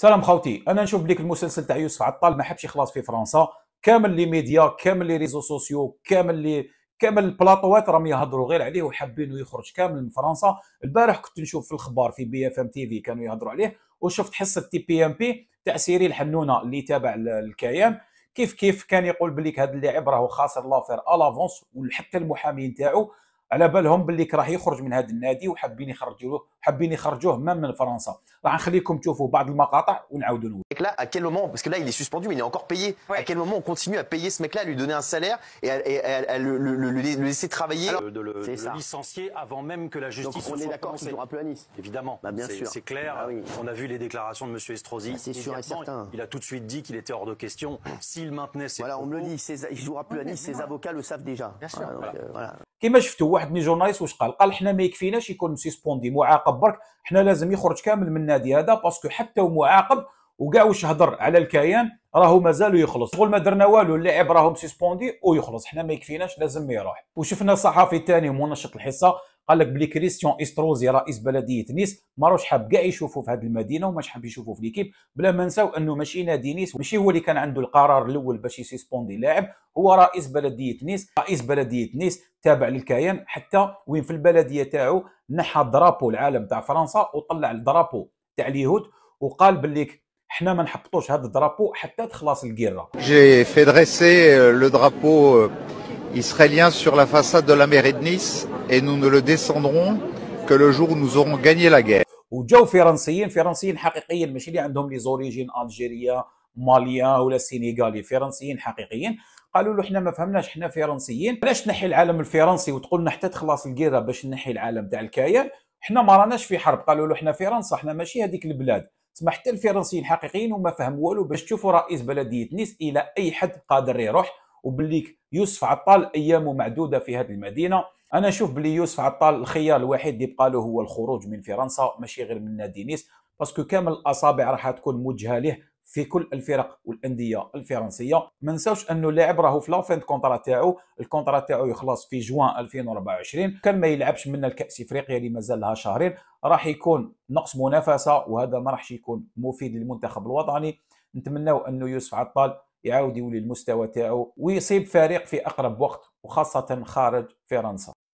سلام خوتي انا نشوف بليك المسلسل تاع يوسف عطال ما حبش يخلص في فرنسا كامل لي ميديا كامل لي ريزو سوسيو كامل لي كامل البلاطوات راهم يهضروا غير عليه وحابينه يخرج كامل من فرنسا البارح كنت نشوف في الاخبار في بي اف ام تي في كانوا يهضروا عليه وشفت حصه تي بي ام بي تاع سيري الحنونه اللي تابع الكيان كيف كيف كان يقول بليك هذا اللاعب راهو خاسر لافير الافونس وحتى المحامين تاعو على بالهم باللي راه يخرج من هذا النادي وحابين يخرجوه حابين يخرجوه من فرنسا راح نخليكم تشوفوا بعض المقاطع ونعاودوا là à quel moment, parce que là il est suspendu, mais il est encore payé, à quel moment on continue à payer ce mec-là, à lui donner un salaire et à, le, laisser travailler de, le, licencier avant même que la justice on est d'accord sur plus à Nice. Évidemment, bah, bien sûr. C'est clair, bah on a vu les déclarations de M. Estrosi. Ah, c'est sûr et certain. Il a tout de suite dit qu'il était hors de question s'il maintenait ses Voilà, on le dit, il jouera plus à Nice, ses avocats le savent déjà. Bien Voilà, euh, وكاع واش هضر على الكيان راهو مازالو يخلص قول ما درنا والو اللاعب راهم سيسبوندي ويخلص حنا ما يكفيناش لازم يروح وشفنا صحفي ثاني منشط الحصه قال لك بلي كريستيان استروزي رئيس بلديه نيس ما روش حاب كاع يشوفوا في هذه المدينه وما حاب يشوفوا في ليكيب بلا ما نساو انه ماشي نادي نيس ماشي هو اللي كان عنده القرار الاول باش يسيسبوندي لاعب هو رئيس بلديه نيس رئيس بلديه نيس تابع للكيان حتى وين في البلديه تاعو نحى درابو العالم تاع فرنسا وطلع الدرابو تاع اليهود وقال بليك حنا ما نحبطوش هذا الدرابو حتى تخلص الجيره جي في دريسي لو درابو اسرائيليان سور لا فاساد دو لا ميري de نيس اي نو نو لو ديسوندرون كو لو جور نو زورون غاني لا غير وجاو فرنسيين فرنسيين حقيقيين ماشي اللي عندهم لي زوريجين الجيريه ماليه ولا سينيغالي فرنسيين حقيقيين قالوا له حنا ما فهمناش حنا فرنسيين علاش تنحي العالم الفرنسي وتقول لنا حتى تخلص الجيره باش نحي العالم تاع الكاير حنا ما راناش في حرب قالوا له حنا فرنسا حنا ماشي هذيك البلاد تسمح حتى الفرنسيين الحقيقيين وما فهم والو باش تشوفوا رئيس بلديه نيس الى اي حد قادر يروح وبليك يوسف عطال ايامه معدوده في هذه المدينه انا نشوف بلي يوسف عطال الخيار الوحيد اللي بقى له هو الخروج من فرنسا ماشي غير من نادي نيس باسكو كامل الاصابع راح تكون موجهه ليه في كل الفرق والانديه الفرنسيه ما نساوش انه اللاعب راهو في لافين كونترا تاعو الكونترا تاعو يخلص في جوان 2024 كان ما يلعبش منا الكاس افريقيا اللي مازال لها شهرين راح يكون نقص منافسه وهذا ما راحش يكون مفيد للمنتخب الوطني نتمناو انه يوسف عطال يعاود يولي المستوى تاعو ويصيب فريق في اقرب وقت وخاصه خارج فرنسا